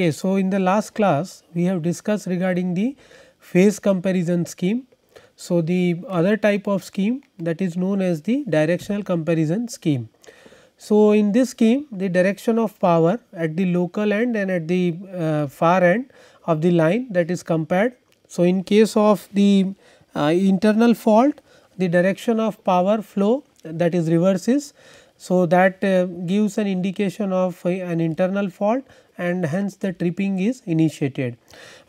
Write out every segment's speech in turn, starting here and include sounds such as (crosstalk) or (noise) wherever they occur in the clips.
Okay, so in the last class we have discussed regarding the phase comparison scheme. So, the other type of scheme that is known as the directional comparison scheme. So, in this scheme the direction of power at the local end and at the uh, far end of the line that is compared. So, in case of the uh, internal fault the direction of power flow that is reverses. So, that uh, gives an indication of uh, an internal fault and hence the tripping is initiated.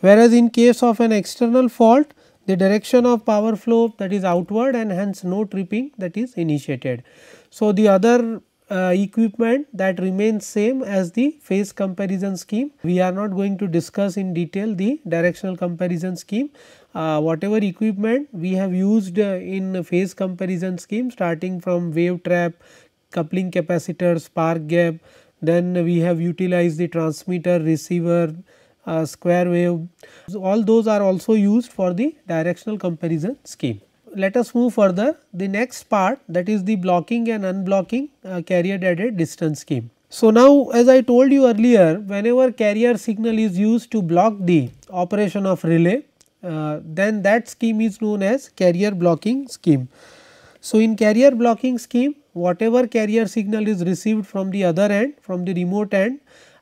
Whereas, in case of an external fault the direction of power flow that is outward and hence no tripping that is initiated. So, the other uh, equipment that remains same as the phase comparison scheme. We are not going to discuss in detail the directional comparison scheme. Uh, whatever equipment we have used uh, in phase comparison scheme starting from wave trap, coupling capacitors, spark gap, then we have utilized the transmitter, receiver, uh, square wave. So all those are also used for the directional comparison scheme. Let us move further. The next part that is the blocking and unblocking uh, carrier added distance scheme. So now as I told you earlier, whenever carrier signal is used to block the operation of relay, uh, then that scheme is known as carrier blocking scheme. So in carrier blocking scheme, whatever carrier signal is received from the other end from the remote end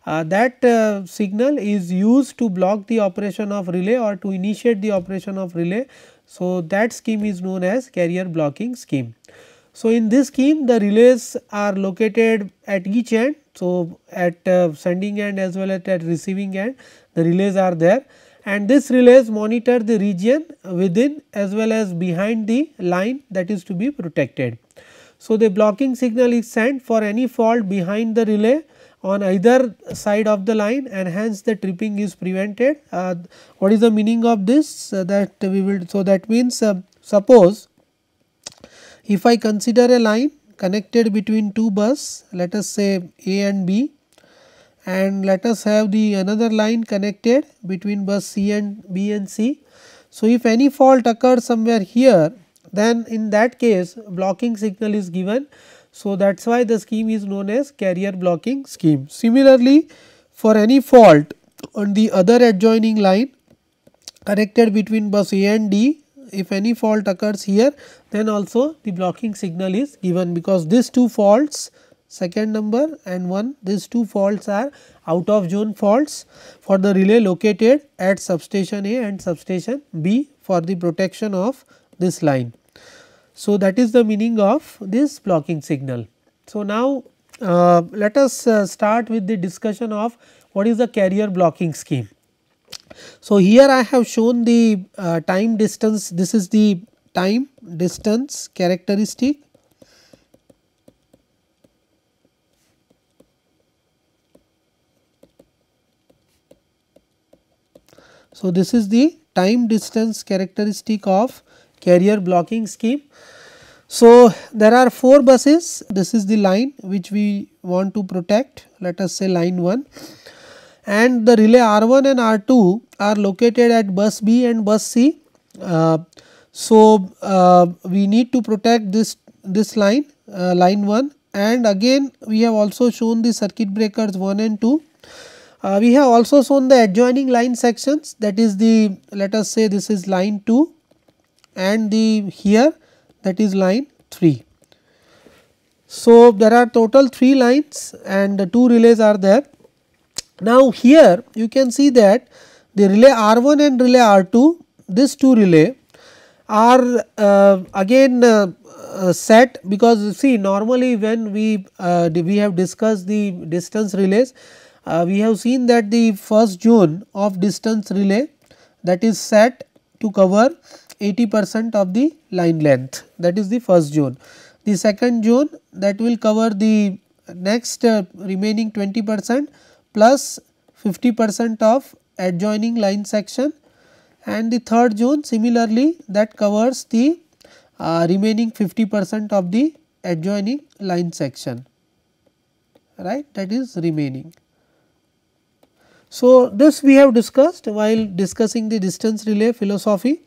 uh, that uh, signal is used to block the operation of relay or to initiate the operation of relay. So, that scheme is known as carrier blocking scheme. So, in this scheme the relays are located at each end. So, at uh, sending end as well as at receiving end the relays are there and this relays monitor the region within as well as behind the line that is to be protected. So, the blocking signal is sent for any fault behind the relay on either side of the line and hence the tripping is prevented. Uh, what is the meaning of this uh, that we will so that means uh, suppose if I consider a line connected between two bus let us say A and B and let us have the another line connected between bus C and B and C. So, if any fault occurs somewhere here then in that case blocking signal is given. So, that is why the scheme is known as carrier blocking scheme. Similarly, for any fault on the other adjoining line connected between bus A and D, if any fault occurs here then also the blocking signal is given because these two faults second number and one these two faults are out of zone faults for the relay located at substation A and substation B for the protection of this line. So, that is the meaning of this blocking signal. So, now uh, let us uh, start with the discussion of what is the carrier blocking scheme. So, here I have shown the uh, time distance this is the time distance characteristic So, this is the time distance characteristic of carrier blocking scheme. So, there are 4 buses, this is the line which we want to protect, let us say line 1 and the relay R1 and R2 are located at bus B and bus C. Uh, so, uh, we need to protect this, this line, uh, line 1 and again we have also shown the circuit breakers 1 and 2. Uh, we have also shown the adjoining line sections that is the let us say this is line 2 and the here that is line 3. So, there are total 3 lines and 2 relays are there. Now, here you can see that the relay R1 and relay R2 this 2 relay are uh, again uh, uh, set because see normally when we uh, we have discussed the distance relays uh, we have seen that the first zone of distance relay that is set to cover 80 percent of the line length that is the first zone. The second zone that will cover the next uh, remaining 20 percent plus 50 percent of adjoining line section and the third zone similarly that covers the uh, remaining 50 percent of the adjoining line section right that is remaining. So, this we have discussed while discussing the distance relay philosophy.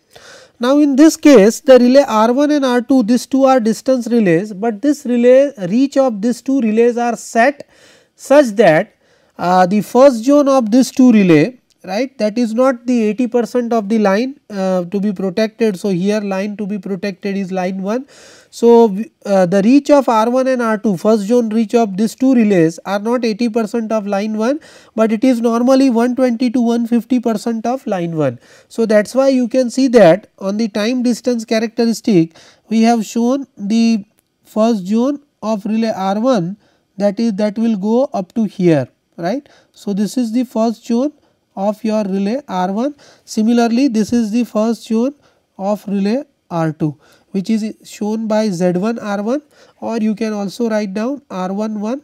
Now, in this case the relay R1 and R2 these two are distance relays, but this relay reach of these two relays are set such that uh, the first zone of this two relay right that is not the 80 percent of the line uh, to be protected. So, here line to be protected is line 1. So, uh, the reach of R1 and R2 first zone reach of these two relays are not 80 percent of line 1, but it is normally 120 to 150 percent of line 1. So, that is why you can see that on the time distance characteristic we have shown the first zone of relay R1 that is that will go up to here right. So, this is the first zone of your relay R1. Similarly, this is the first zone of relay R2 which is shown by Z1 R1 or you can also write down r one one,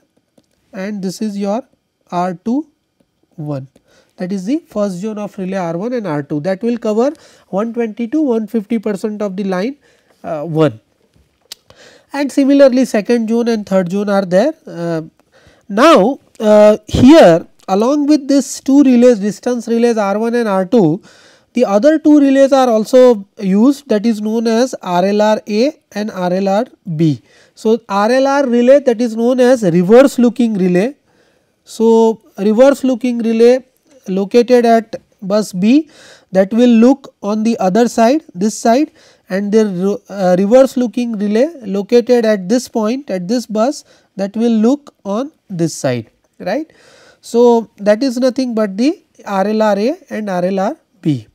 and this is your R2 1 that is the first zone of relay R1 and R2 that will cover 120 to 150 percent of the line uh, 1 and similarly second zone and third zone are there. Uh, now uh, here Along with this two relays distance relays R1 and R2 the other two relays are also used that is known as RLR-A and RLR-B. So, RLR relay that is known as reverse looking relay. So, reverse looking relay located at bus B that will look on the other side this side and the uh, reverse looking relay located at this point at this bus that will look on this side right. So, that is nothing but the RLRA and RLRB.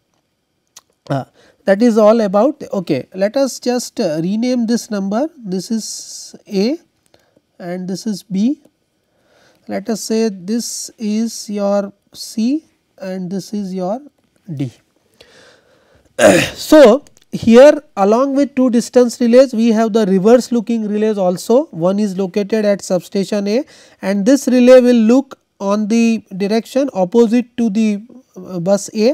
Uh, that is all about okay let us just uh, rename this number this is a and this is b let us say this is your c and this is your d (coughs) so here along with two distance relays we have the reverse looking relays also one is located at substation a and this relay will look on the direction opposite to the uh, bus A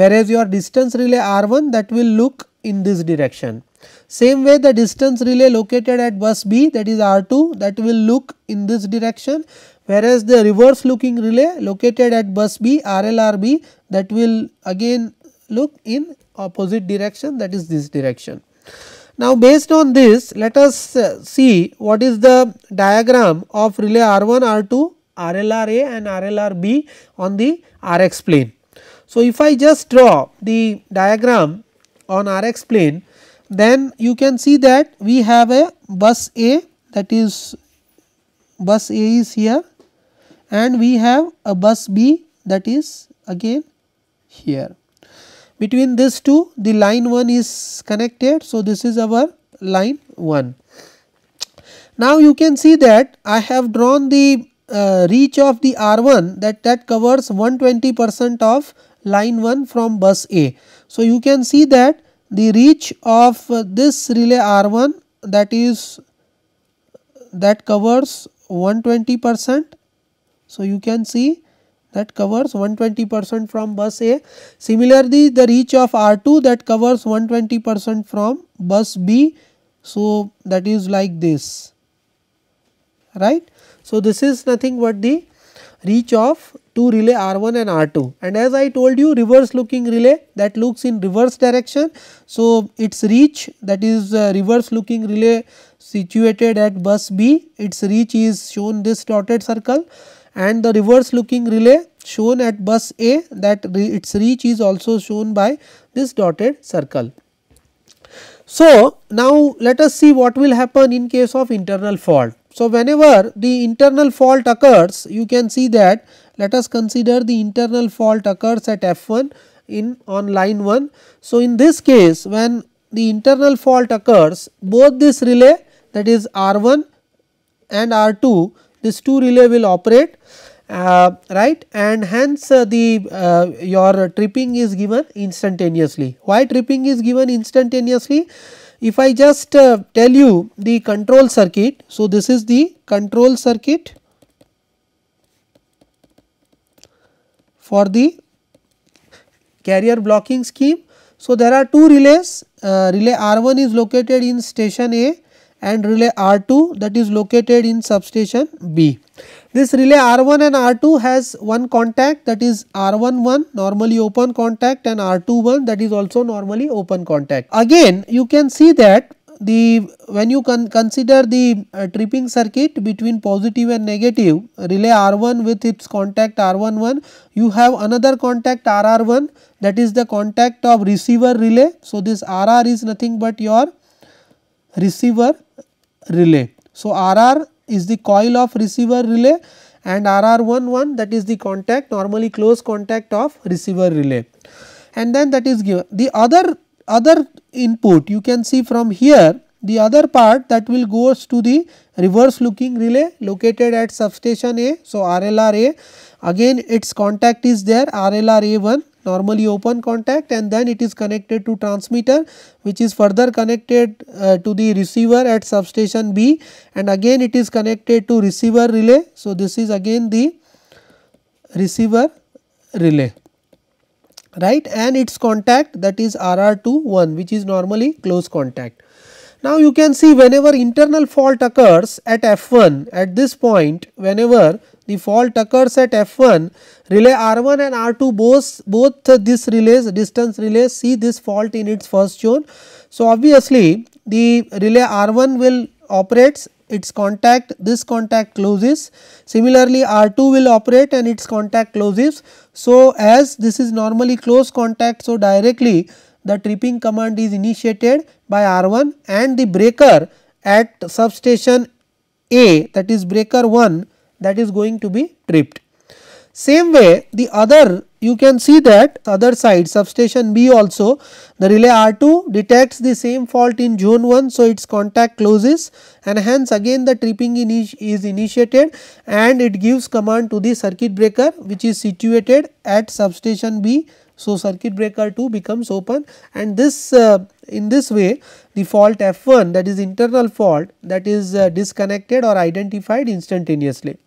whereas your distance relay R1 that will look in this direction. Same way the distance relay located at bus B that is R2 that will look in this direction whereas the reverse looking relay located at bus B RLRB that will again look in opposite direction that is this direction. Now based on this let us uh, see what is the diagram of relay R1 R2 RLRA and RLRB on the RX plane. So, if I just draw the diagram on RX plane then you can see that we have a bus A that is bus A is here and we have a bus B that is again here. Between these two the line 1 is connected. So, this is our line 1. Now, you can see that I have drawn the uh, reach of the R1 that, that covers 120 percent of line 1 from bus A. So, you can see that the reach of uh, this relay R1 that is that covers 120 percent. So, you can see that covers 120 percent from bus A. Similarly, the reach of R2 that covers 120 percent from bus B. So, that is like this right so, this is nothing but the reach of two relay R1 and R2 and as I told you reverse looking relay that looks in reverse direction. So, its reach that is uh, reverse looking relay situated at bus B its reach is shown this dotted circle and the reverse looking relay shown at bus A that re its reach is also shown by this dotted circle. So, now let us see what will happen in case of internal fault. So, whenever the internal fault occurs, you can see that let us consider the internal fault occurs at F1 in on line 1. So, in this case when the internal fault occurs both this relay that is R1 and R2 this two relay will operate uh, right and hence uh, the uh, your tripping is given instantaneously. Why tripping is given instantaneously? If I just uh, tell you the control circuit, so this is the control circuit for the carrier blocking scheme. So, there are two relays, uh, relay R1 is located in station A and relay R2 that is located in substation B. This relay R1 and R2 has one contact that is R11 normally open contact and R21 that is also normally open contact. Again you can see that the when you con consider the uh, tripping circuit between positive and negative relay R1 with its contact R11 you have another contact RR1 that is the contact of receiver relay. So, this RR is nothing but your receiver relay. So, RR is the coil of receiver relay and RR11 that is the contact normally close contact of receiver relay. And then that is given the other other input you can see from here the other part that will goes to the reverse looking relay located at substation A. So, RLR A again its contact is there RLR A1 normally open contact and then it is connected to transmitter which is further connected uh, to the receiver at substation B and again it is connected to receiver relay. So, this is again the receiver relay right and its contact that is RR21 which is normally close contact. Now, you can see whenever internal fault occurs at F1 at this point whenever the fault occurs at F1 relay R1 and R2 both, both this relays distance relays see this fault in its first zone. So, obviously, the relay R1 will operates its contact this contact closes similarly R2 will operate and its contact closes. So, as this is normally close contact so directly the tripping command is initiated by R1 and the breaker at substation A that is breaker 1 that is going to be tripped. Same way the other you can see that other side substation B also the relay R2 detects the same fault in zone 1. So, its contact closes and hence again the tripping is initiated and it gives command to the circuit breaker which is situated at substation B so, circuit breaker 2 becomes open and this uh, in this way the fault F1 that is internal fault that is uh, disconnected or identified instantaneously.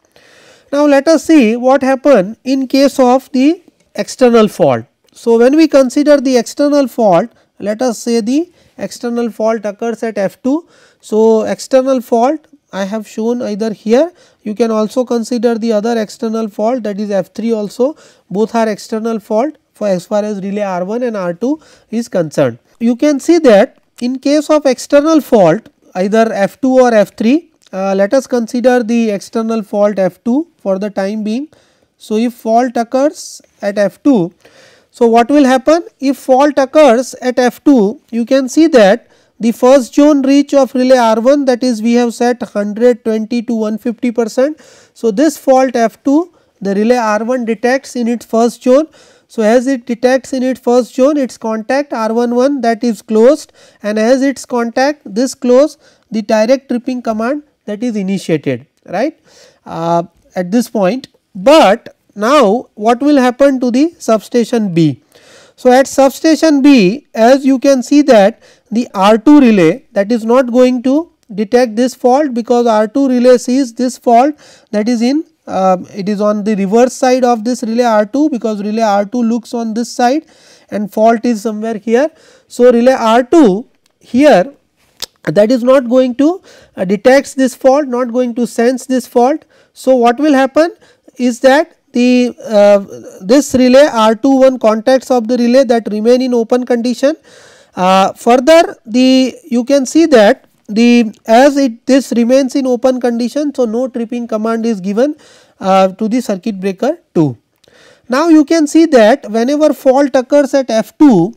Now, let us see what happen in case of the external fault. So, when we consider the external fault let us say the external fault occurs at F2. So, external fault I have shown either here you can also consider the other external fault that is F3 also both are external fault for as far as relay R1 and R2 is concerned. You can see that in case of external fault either F2 or F3, uh, let us consider the external fault F2 for the time being. So, if fault occurs at F2, so what will happen? If fault occurs at F2, you can see that the first zone reach of relay R1 that is we have set 120 to 150 percent. So, this fault F2 the relay R1 detects in its first zone. So, as it detects in its first zone its contact R11 that is closed and as its contact this close the direct tripping command that is initiated right uh, at this point. But now what will happen to the substation B? So, at substation B as you can see that the R2 relay that is not going to detect this fault because R2 relay sees this fault that is in uh, it is on the reverse side of this relay R2 because relay R2 looks on this side and fault is somewhere here. So, relay R2 here that is not going to uh, this fault not going to sense this fault. So, what will happen is that the uh, this relay R21 contacts of the relay that remain in open condition. Uh, further the you can see that the as it this remains in open condition. So, no tripping command is given uh, to the circuit breaker 2. Now, you can see that whenever fault occurs at F2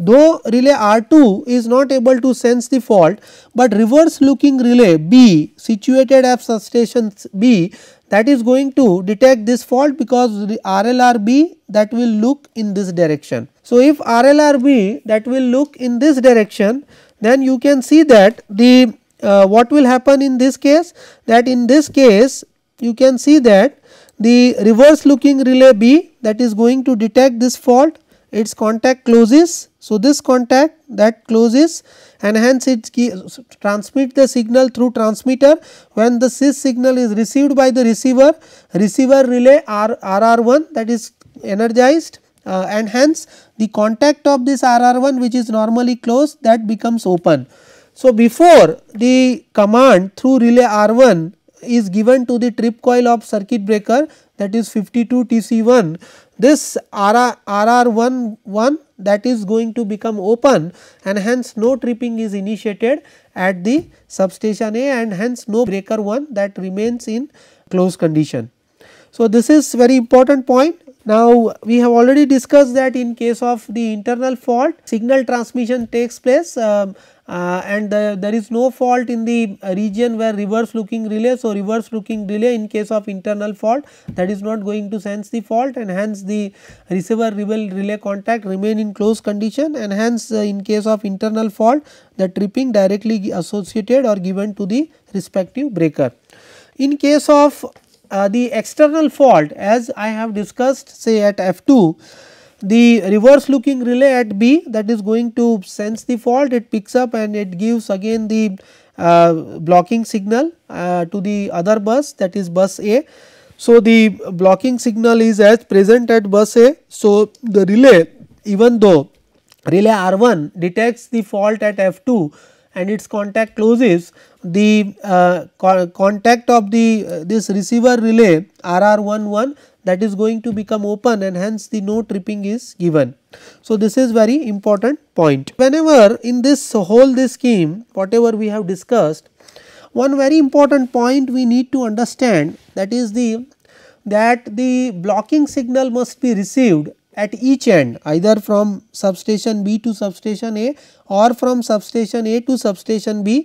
though relay R2 is not able to sense the fault, but reverse looking relay B situated at substation B that is going to detect this fault because the RLRB that will look in this direction. So, if RLRB that will look in this direction, then you can see that the uh, what will happen in this case that in this case you can see that the reverse looking relay B that is going to detect this fault its contact closes. So, this contact that closes and hence it transmit the signal through transmitter. When the SIS signal is received by the receiver, receiver relay R, RR1 that is energized uh, and hence the contact of this RR1 which is normally closed that becomes open. So, before the command through relay R1 is given to the trip coil of circuit breaker that is 52 TC1, this RR, RR11 that is going to become open and hence no tripping is initiated at the substation A and hence no breaker 1 that remains in closed condition. So, this is very important point now, we have already discussed that in case of the internal fault signal transmission takes place um, uh, and the, there is no fault in the uh, region where reverse looking relay. So, reverse looking relay in case of internal fault that is not going to sense the fault and hence the receiver relay contact remain in closed condition and hence uh, in case of internal fault the tripping directly associated or given to the respective breaker. In case of uh, the external fault as I have discussed say at F2, the reverse looking relay at B that is going to sense the fault it picks up and it gives again the uh, blocking signal uh, to the other bus that is bus A. So, the blocking signal is as present at bus A. So, the relay even though relay R1 detects the fault at F2 and its contact closes the uh, co contact of the uh, this receiver relay RR11 that is going to become open and hence the no tripping is given. So, this is very important point. Whenever in this whole this scheme whatever we have discussed one very important point we need to understand that is the that the blocking signal must be received at each end either from substation B to substation A or from substation A to substation B.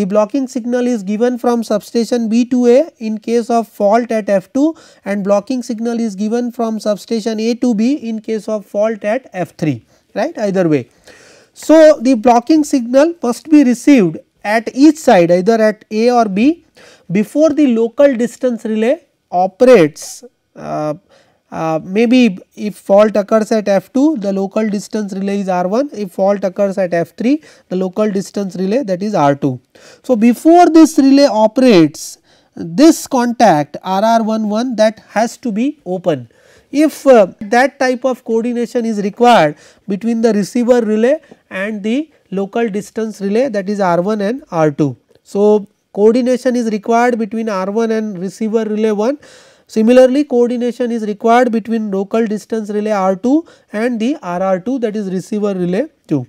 The blocking signal is given from substation B to A in case of fault at F2 and blocking signal is given from substation A to B in case of fault at F3 right either way. So, the blocking signal must be received at each side either at A or B before the local distance relay operates uh, uh, maybe if fault occurs at F2 the local distance relay is R1, if fault occurs at F3 the local distance relay that is R2. So, before this relay operates this contact RR11 that has to be open. If uh, that type of coordination is required between the receiver relay and the local distance relay that is R1 and R2. So, coordination is required between R1 and receiver relay 1 Similarly, coordination is required between local distance relay R2 and the RR2 that is receiver relay 2.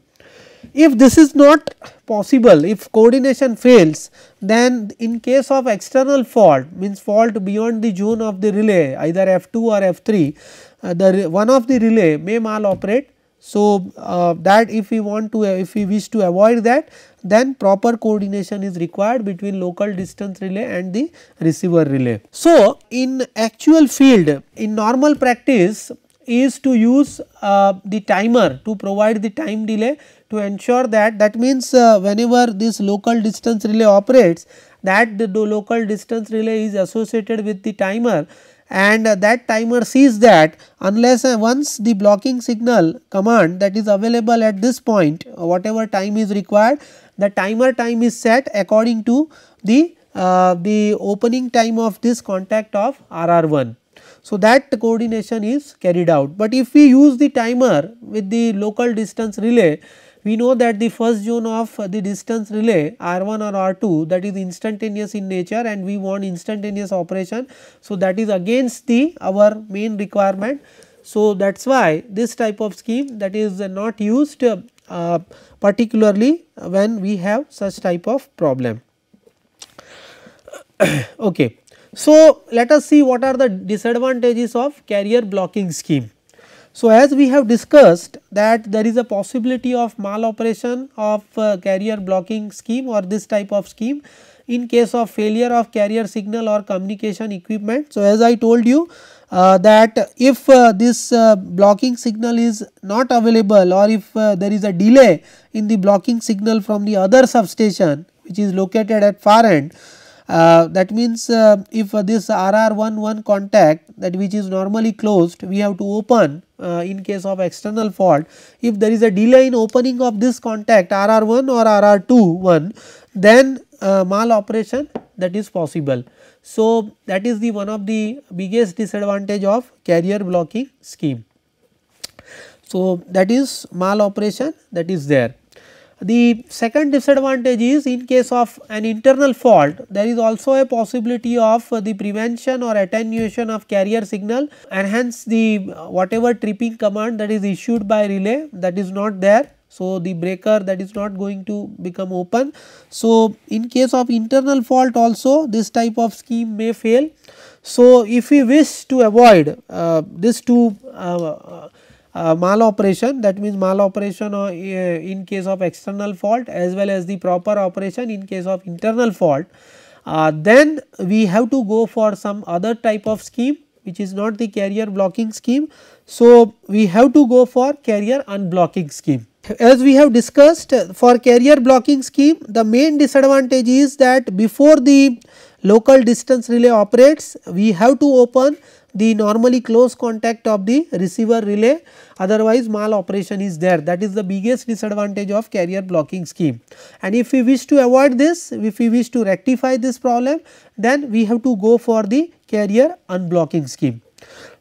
If this is not possible, if coordination fails, then in case of external fault means fault beyond the zone of the relay either F2 or F3, uh, the one of the relay may maloperate so, uh, that if we want to if we wish to avoid that then proper coordination is required between local distance relay and the receiver relay. So, in actual field in normal practice is to use uh, the timer to provide the time delay to ensure that that means uh, whenever this local distance relay operates that the local distance relay is associated with the timer and uh, that timer sees that unless uh, once the blocking signal command that is available at this point uh, whatever time is required the timer time is set according to the uh, the opening time of this contact of RR1. So, that coordination is carried out, but if we use the timer with the local distance relay we know that the first zone of the distance relay R1 or R2 that is instantaneous in nature and we want instantaneous operation. So, that is against the our main requirement. So, that is why this type of scheme that is not used uh, particularly when we have such type of problem. (coughs) okay. So, let us see what are the disadvantages of carrier blocking scheme. So, as we have discussed that there is a possibility of maloperation of uh, carrier blocking scheme or this type of scheme in case of failure of carrier signal or communication equipment. So, as I told you uh, that if uh, this uh, blocking signal is not available or if uh, there is a delay in the blocking signal from the other substation which is located at far end uh, that means uh, if uh, this RR11 contact that which is normally closed we have to open uh, in case of external fault. If there is a delay in opening of this contact RR1 or RR2 one then uh, mal operation that is possible. So, that is the one of the biggest disadvantage of carrier blocking scheme. So, that is mal operation that is there. The second disadvantage is in case of an internal fault, there is also a possibility of the prevention or attenuation of carrier signal and hence the uh, whatever tripping command that is issued by relay that is not there. So, the breaker that is not going to become open. So, in case of internal fault also this type of scheme may fail. So, if we wish to avoid uh, this two uh, uh Mal uh, maloperation that means maloperation or, uh, in case of external fault as well as the proper operation in case of internal fault. Uh, then we have to go for some other type of scheme which is not the carrier blocking scheme. So, we have to go for carrier unblocking scheme. As we have discussed for carrier blocking scheme the main disadvantage is that before the local distance relay operates we have to open the normally close contact of the receiver relay otherwise maloperation is there that is the biggest disadvantage of carrier blocking scheme. And if we wish to avoid this if we wish to rectify this problem then we have to go for the carrier unblocking scheme.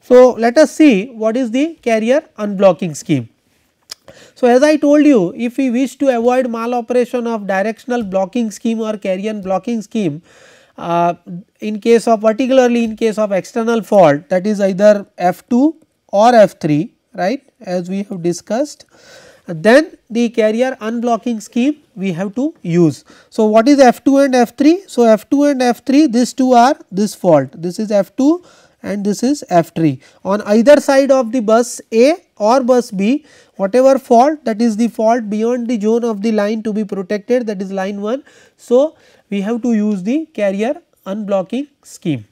So, let us see what is the carrier unblocking scheme. So, as I told you if we wish to avoid maloperation of directional blocking scheme or carrier blocking scheme uh, in case of particularly in case of external fault that is either F2 or F3 right as we have discussed then the carrier unblocking scheme we have to use. So, what is F2 and F3? So, F2 and F3 these two are this fault this is F2 and this is F3 on either side of the bus A or bus B whatever fault that is the fault beyond the zone of the line to be protected that is line 1. So, we have to use the carrier unblocking scheme.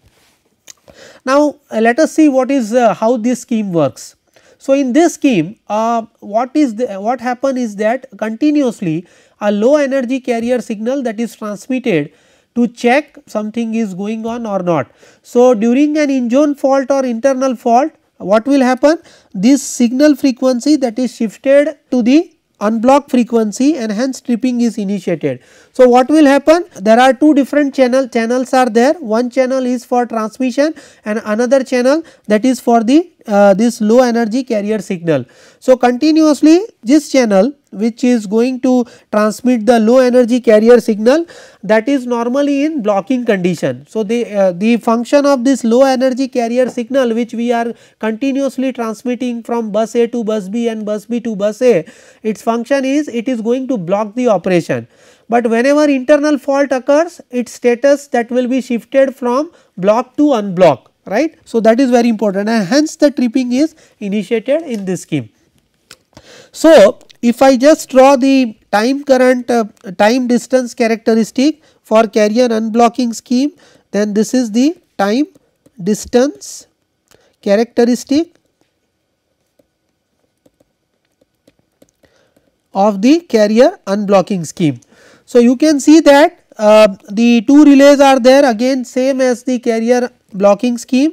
Now, uh, let us see what is uh, how this scheme works. So, in this scheme uh, what is the, what happen is that continuously a low energy carrier signal that is transmitted to check something is going on or not. So, during an zone fault or internal fault what will happen this signal frequency that is shifted to the unblock frequency and hence tripping is initiated. So, what will happen? There are two different channel channels are there. One channel is for transmission and another channel that is for the uh, this low energy carrier signal. So, continuously this channel which is going to transmit the low energy carrier signal that is normally in blocking condition. So, the, uh, the function of this low energy carrier signal which we are continuously transmitting from bus A to bus B and bus B to bus A, its function is it is going to block the operation. But whenever internal fault occurs, its status that will be shifted from block to unblock right. So, that is very important and hence the tripping is initiated in this scheme. So, if I just draw the time current uh, time distance characteristic for carrier unblocking scheme then this is the time distance characteristic of the carrier unblocking scheme. So, you can see that uh, the two relays are there again same as the carrier blocking scheme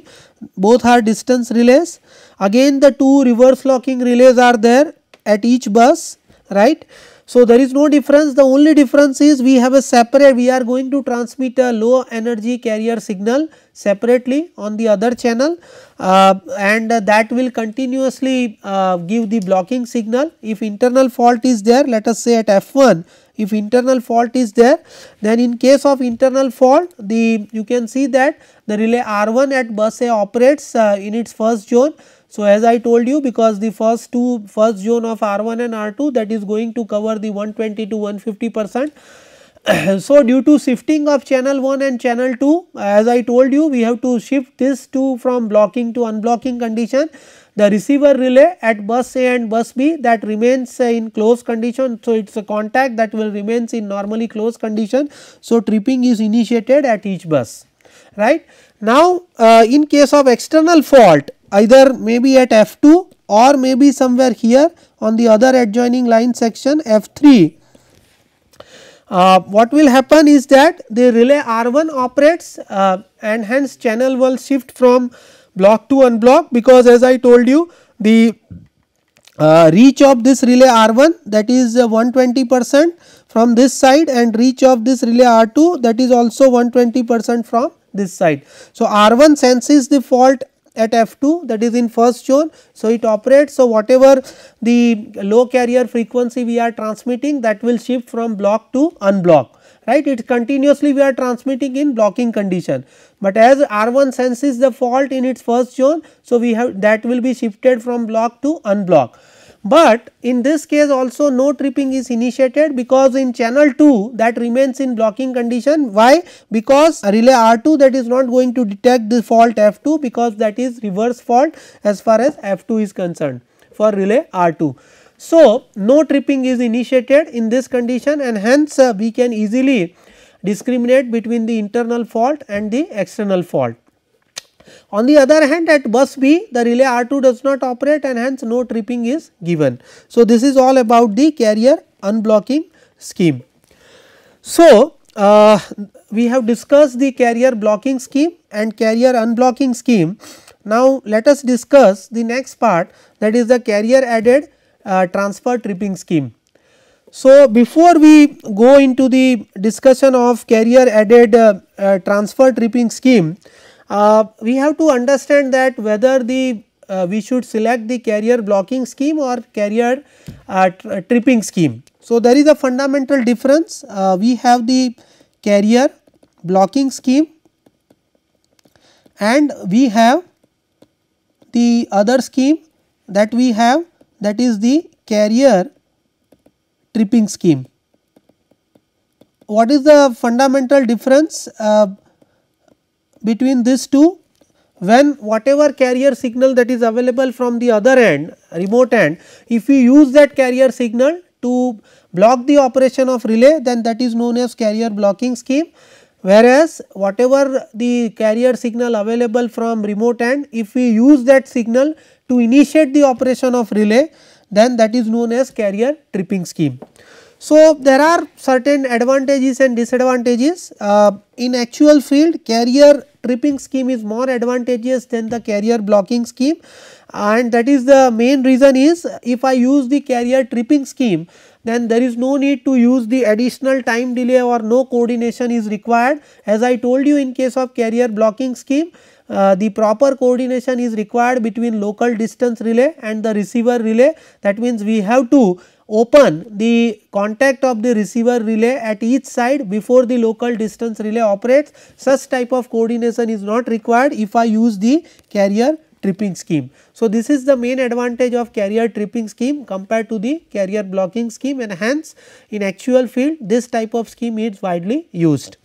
both are distance relays again the two reverse locking relays are there at each bus right so, there is no difference the only difference is we have a separate we are going to transmit a low energy carrier signal separately on the other channel uh, and that will continuously uh, give the blocking signal. If internal fault is there let us say at F1 if internal fault is there then in case of internal fault the you can see that the relay R1 at bus A operates uh, in its first zone so, as I told you because the first two first zone of R1 and R2 that is going to cover the 120 to 150 percent. (coughs) so, due to shifting of channel 1 and channel 2 as I told you we have to shift this to from blocking to unblocking condition the receiver relay at bus A and bus B that remains in closed condition. So, it is a contact that will remains in normally closed condition. So, tripping is initiated at each bus right. Now, uh, in case of external fault either maybe at F2 or maybe somewhere here on the other adjoining line section F3. Uh, what will happen is that the relay R1 operates uh, and hence channel will shift from block to unblock because as I told you the uh, reach of this relay R1 that is uh, 120 percent from this side and reach of this relay R2 that is also 120 percent from this side. So, R1 senses the fault at F2 that is in first zone. So, it operates. So, whatever the low carrier frequency we are transmitting that will shift from block to unblock right it continuously we are transmitting in blocking condition. But as R1 senses the fault in its first zone so we have that will be shifted from block to unblock. But in this case also no tripping is initiated because in channel 2 that remains in blocking condition. Why? Because relay R2 that is not going to detect the fault F2 because that is reverse fault as far as F2 is concerned for relay R2. So, no tripping is initiated in this condition and hence uh, we can easily discriminate between the internal fault and the external fault. On the other hand at bus B the relay R2 does not operate and hence no tripping is given. So, this is all about the carrier unblocking scheme. So, uh, we have discussed the carrier blocking scheme and carrier unblocking scheme. Now, let us discuss the next part that is the carrier added uh, transfer tripping scheme. So, before we go into the discussion of carrier added uh, uh transfer tripping scheme, uh, we have to understand that whether the uh, we should select the carrier blocking scheme or carrier uh, tri uh, tripping scheme. So, there is a fundamental difference uh, we have the carrier blocking scheme and we have the other scheme that we have that is the carrier tripping scheme. What is the fundamental difference? Uh, between these two when whatever carrier signal that is available from the other end remote end if we use that carrier signal to block the operation of relay then that is known as carrier blocking scheme whereas whatever the carrier signal available from remote end if we use that signal to initiate the operation of relay then that is known as carrier tripping scheme. So, there are certain advantages and disadvantages. Uh, in actual field carrier tripping scheme is more advantageous than the carrier blocking scheme and that is the main reason is if I use the carrier tripping scheme then there is no need to use the additional time delay or no coordination is required. As I told you in case of carrier blocking scheme uh, the proper coordination is required between local distance relay and the receiver relay that means we have to open the contact of the receiver relay at each side before the local distance relay operates. Such type of coordination is not required if I use the carrier tripping scheme. So, this is the main advantage of carrier tripping scheme compared to the carrier blocking scheme and hence in actual field this type of scheme is widely used.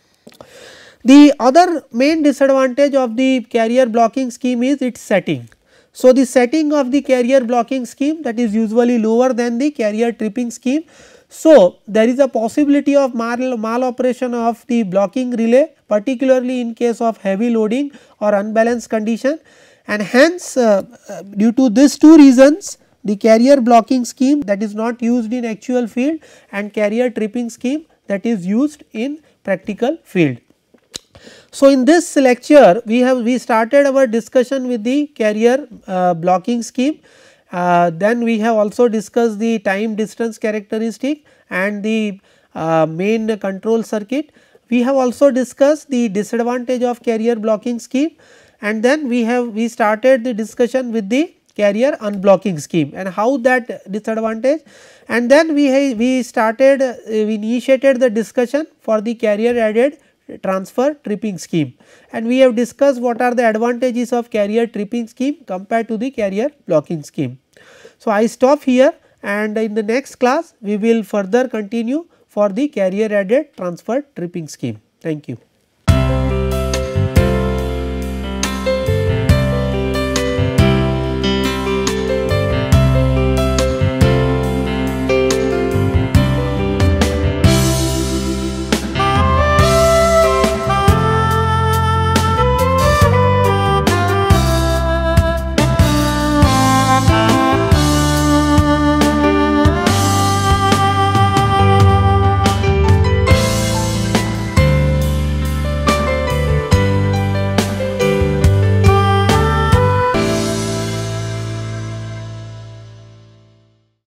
The other main disadvantage of the carrier blocking scheme is its setting. So, the setting of the carrier blocking scheme that is usually lower than the carrier tripping scheme. So, there is a possibility of mal maloperation of the blocking relay particularly in case of heavy loading or unbalanced condition and hence uh, uh due to these two reasons the carrier blocking scheme that is not used in actual field and carrier tripping scheme that is used in practical field. So, in this lecture we have we started our discussion with the carrier uh, blocking scheme. Uh, then we have also discussed the time distance characteristic and the uh, main control circuit. We have also discussed the disadvantage of carrier blocking scheme and then we have we started the discussion with the carrier unblocking scheme and how that disadvantage and then we we started uh, we initiated the discussion for the carrier added transfer tripping scheme and we have discussed what are the advantages of carrier tripping scheme compared to the carrier blocking scheme. So, I stop here and in the next class we will further continue for the carrier added transfer tripping scheme. Thank you.